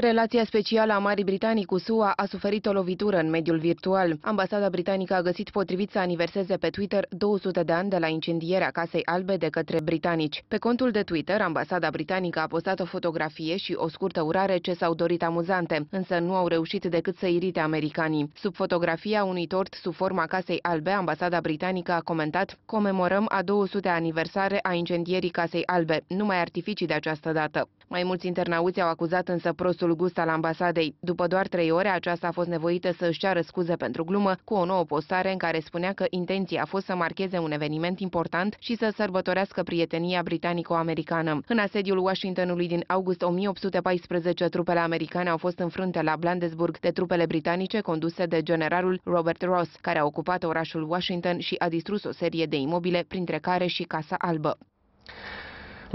Relația specială a Marii Britanii cu SUA a suferit o lovitură în mediul virtual. Ambasada britanică a găsit potrivit să aniverseze pe Twitter 200 de ani de la incendierea Casei Albe de către britanici. Pe contul de Twitter, ambasada britanică a postat o fotografie și o scurtă urare ce s-au dorit amuzante, însă nu au reușit decât să irite americanii. Sub fotografia unui tort sub forma Casei Albe, ambasada britanică a comentat Comemorăm a 200 aniversare a incendierii Casei Albe, numai artificii de această dată. Mai mulți internauți au acuzat însă prostul gust al ambasadei. După doar trei ore, aceasta a fost nevoită să își ceară scuze pentru glumă cu o nouă postare în care spunea că intenția a fost să marcheze un eveniment important și să sărbătorească prietenia britanico-americană. În asediul Washingtonului din august 1814, trupele americane au fost înfrânte la Blandesburg de trupele britanice conduse de generalul Robert Ross, care a ocupat orașul Washington și a distrus o serie de imobile, printre care și Casa Albă.